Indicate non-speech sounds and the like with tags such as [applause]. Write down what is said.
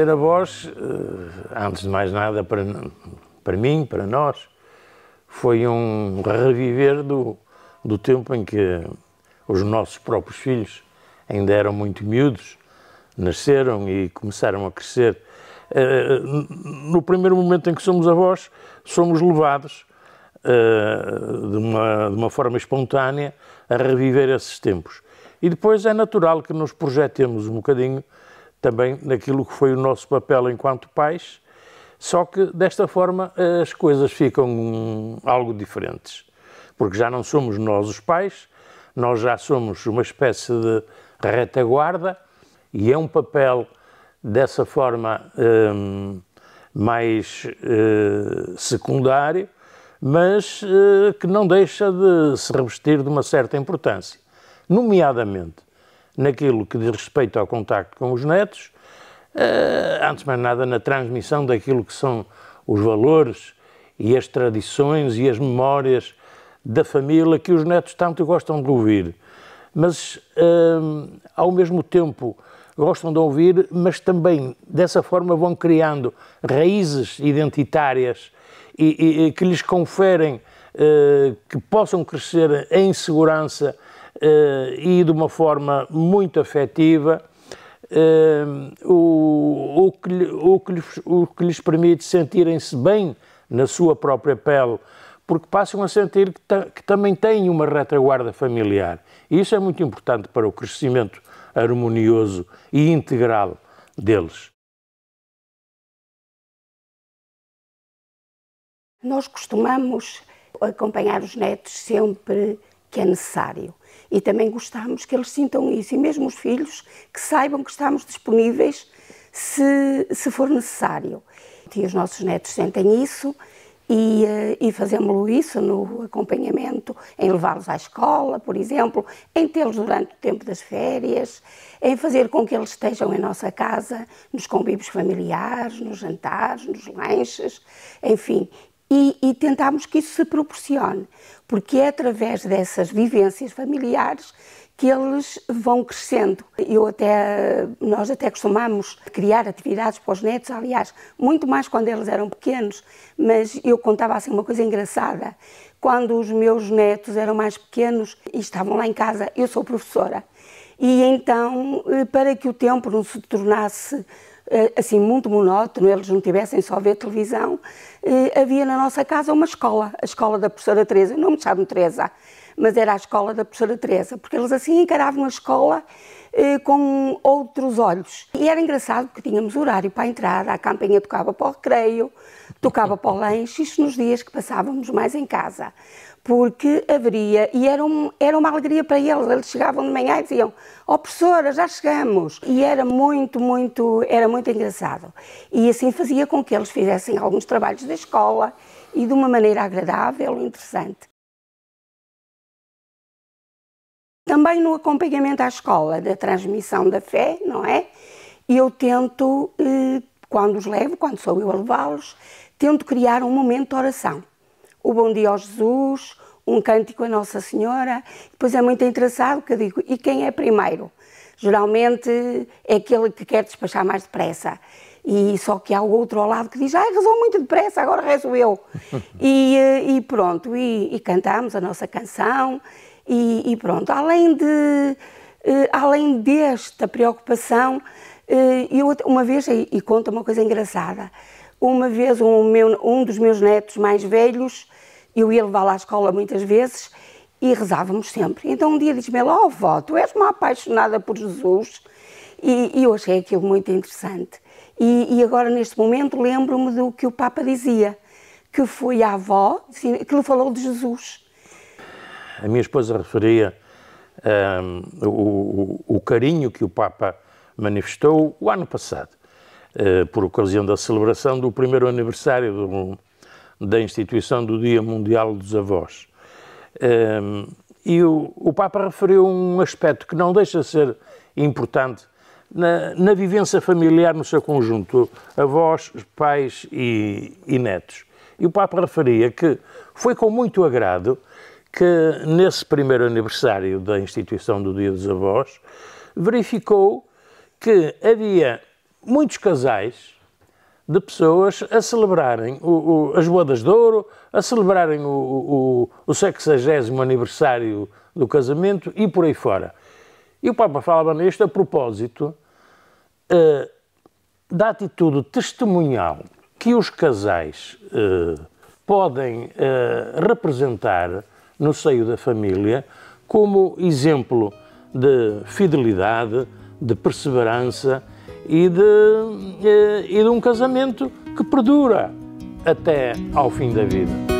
a Borges, eh, antes de mais nada, para, para mim, para nós, foi um reviver do, do tempo em que os nossos próprios filhos ainda eram muito miúdos, nasceram e começaram a crescer. Eh, no primeiro momento em que somos avós, somos levados eh, de uma, de uma forma espontânea a reviver esses tempos. E depois é natural que nos projetemos um bocadinho também naquilo que foi o nosso papel enquanto pais, só que desta forma eh, as coisas ficam hum, algo diferentes, porque já não somos nós os pais, nós já somos uma espécie de retaguarda e é um papel dessa forma um, mais uh, secundário, mas uh, que não deixa de se revestir de uma certa importância. Nomeadamente, naquilo que diz respeito ao contacto com os netos, eh, antes de mais nada na transmissão daquilo que são os valores e as tradições e as memórias da família que os netos tanto gostam de ouvir. Mas, eh, ao mesmo tempo, gostam de ouvir, mas também dessa forma vão criando raízes identitárias e, e que lhes conferem eh, que possam crescer em segurança eh, e de uma forma muito afetiva, eh, o, o, que, o, que lhes, o que lhes permite sentirem-se bem na sua própria pele, porque passam a sentir que, que também têm uma retaguarda familiar. E isso é muito importante para o crescimento harmonioso e integral deles. Nós costumamos acompanhar os netos sempre que é necessário. E também gostamos que eles sintam isso, e mesmo os filhos, que saibam que estamos disponíveis se, se for necessário. E os nossos netos sentem isso e, eh, e fazemos isso no acompanhamento, em levá-los à escola, por exemplo, em tê-los durante o tempo das férias, em fazer com que eles estejam em nossa casa, nos convívios familiares, nos jantares, nos lanches, enfim, e, e que isso se proporcione, porque é através dessas vivências familiares que eles vão crescendo. Eu até, nós até costumamos criar atividades para os netos, aliás, muito mais quando eles eram pequenos, mas eu contava assim uma coisa engraçada. Quando os meus netos eram mais pequenos e estavam lá em casa, eu sou professora, e então, eh, para que o tempo não se tornasse eh, assim muito monótono, eles não tivessem só ver televisão, eh, havia na nossa casa uma escola, a escola da professora Teresa, não me chamam Teresa, mas era a escola da professora Teresa, porque eles assim encaravam a escola eh, com outros olhos. E era engraçado porque tínhamos horário para entrar, a campanha tocava para o recreio, tocava para o lanche, isto nos dias que passávamos mais em casa, porque haveria, e era, um, era uma alegria para eles, eles chegavam de manhã e diziam, ó oh, professora, já chegamos, e era muito, muito, era muito engraçado, e assim fazia com que eles fizessem alguns trabalhos da escola, e de uma maneira agradável e interessante. Também no acompanhamento à escola da transmissão da fé, não é? Eu tento eh, quando os levo, quando sou eu a levá-los, tento criar um momento de oração. O bom dia ao Jesus, um cântico à Nossa Senhora. Depois é muito interessado que eu digo, e quem é primeiro? Geralmente é aquele que quer despachar mais depressa. E só que há o outro ao lado que diz, ai, rezou muito depressa, agora rezo eu. [laughs] e, eh, e, pronto, e, e cantamos a nossa canção. E, e, pronto, além, de, eh, além desta preocupação, eh, eu, uma vez, e, e conta uma coisa engraçada, uma vez um, meu, um dos meus netos mais velhos, eu ia levá-lo à escola muitas vezes e rezávamos sempre. Então um dia disse-me ela, oh vó, tu és uma apaixonada por Jesus e, e eu achei aquilo muito interessante. E, e agora neste momento lembro-me do que o Papa dizia, que foi a avó que lhe falou de Jesus. A minha esposa referia um, ehm, o, o, o carinho que o Papa manifestou o ano passado, eh, por ocasião da celebração do primeiro aniversário do, da instituição do Dia Mundial dos Avós. Eh, e o, o Papa referiu um aspecto que não deixa de ser importante na, na, vivência familiar no seu conjunto, avós, pais e, e, netos. E o Papa referia que foi com muito agrado que, nesse primeiro aniversário da instituição do Dia dos Avós, verificou que havia muitos casais de pessoas a celebrarem o, o, as bodas de ouro, a celebrarem o, o, 60 aniversário do casamento e por aí fora. E o Papa falava neste a propósito uh, da atitude testemunhal que os casais uh, podem uh, representar no seio da família como exemplo de fidelidade, de perseverança e de, eh, e de um casamento que perdura até ao fim da vida.